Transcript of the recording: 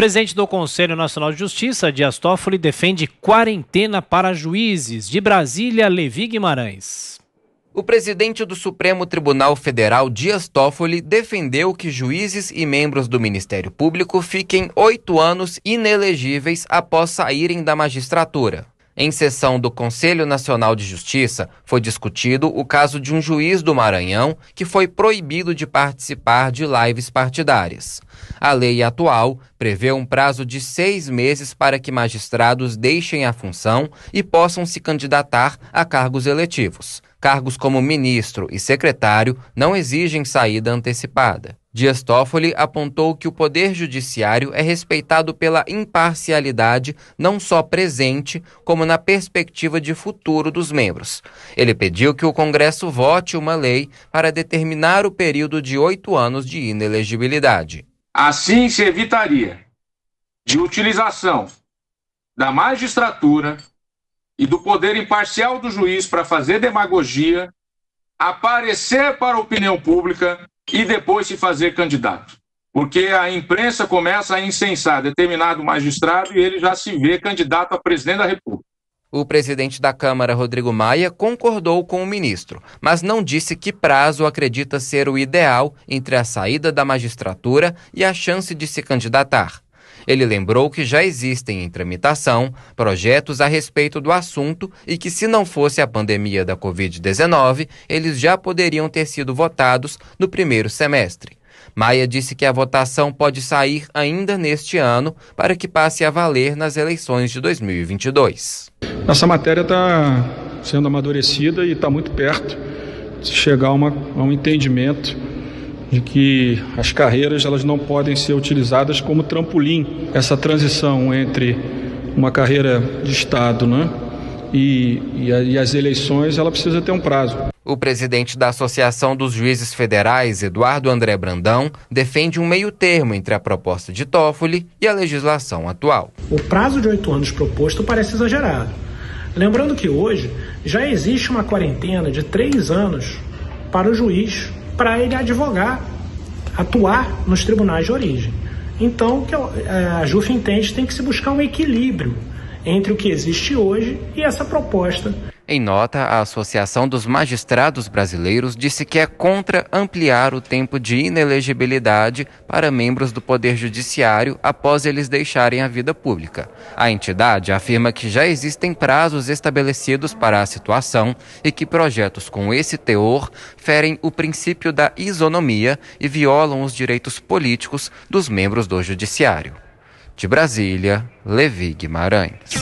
Presidente do Conselho Nacional de Justiça, Dias Toffoli, defende quarentena para juízes. De Brasília, Levi Guimarães. O presidente do Supremo Tribunal Federal, Dias Toffoli, defendeu que juízes e membros do Ministério Público fiquem oito anos inelegíveis após saírem da magistratura. Em sessão do Conselho Nacional de Justiça, foi discutido o caso de um juiz do Maranhão que foi proibido de participar de lives partidárias. A lei atual prevê um prazo de seis meses para que magistrados deixem a função e possam se candidatar a cargos eletivos. Cargos como ministro e secretário não exigem saída antecipada. Dias Toffoli apontou que o Poder Judiciário é respeitado pela imparcialidade, não só presente, como na perspectiva de futuro dos membros. Ele pediu que o Congresso vote uma lei para determinar o período de oito anos de inelegibilidade. Assim se evitaria de utilização da magistratura e do poder imparcial do juiz para fazer demagogia, aparecer para a opinião pública e depois se fazer candidato. Porque a imprensa começa a incensar determinado magistrado e ele já se vê candidato a presidente da República. O presidente da Câmara, Rodrigo Maia, concordou com o ministro, mas não disse que prazo acredita ser o ideal entre a saída da magistratura e a chance de se candidatar. Ele lembrou que já existem em tramitação projetos a respeito do assunto e que, se não fosse a pandemia da Covid-19, eles já poderiam ter sido votados no primeiro semestre. Maia disse que a votação pode sair ainda neste ano para que passe a valer nas eleições de 2022. Essa matéria está sendo amadurecida e está muito perto de chegar a, uma, a um entendimento de que as carreiras elas não podem ser utilizadas como trampolim. Essa transição entre uma carreira de Estado né, e, e, a, e as eleições, ela precisa ter um prazo. O presidente da Associação dos Juízes Federais, Eduardo André Brandão, defende um meio termo entre a proposta de Toffoli e a legislação atual. O prazo de oito anos proposto parece exagerado. Lembrando que hoje já existe uma quarentena de três anos para o juiz para ele advogar, atuar nos tribunais de origem. Então, é, a JUF entende tem que se buscar um equilíbrio entre o que existe hoje e essa proposta em nota, a Associação dos Magistrados Brasileiros disse que é contra ampliar o tempo de inelegibilidade para membros do Poder Judiciário após eles deixarem a vida pública. A entidade afirma que já existem prazos estabelecidos para a situação e que projetos com esse teor ferem o princípio da isonomia e violam os direitos políticos dos membros do Judiciário. De Brasília, Levi Guimarães.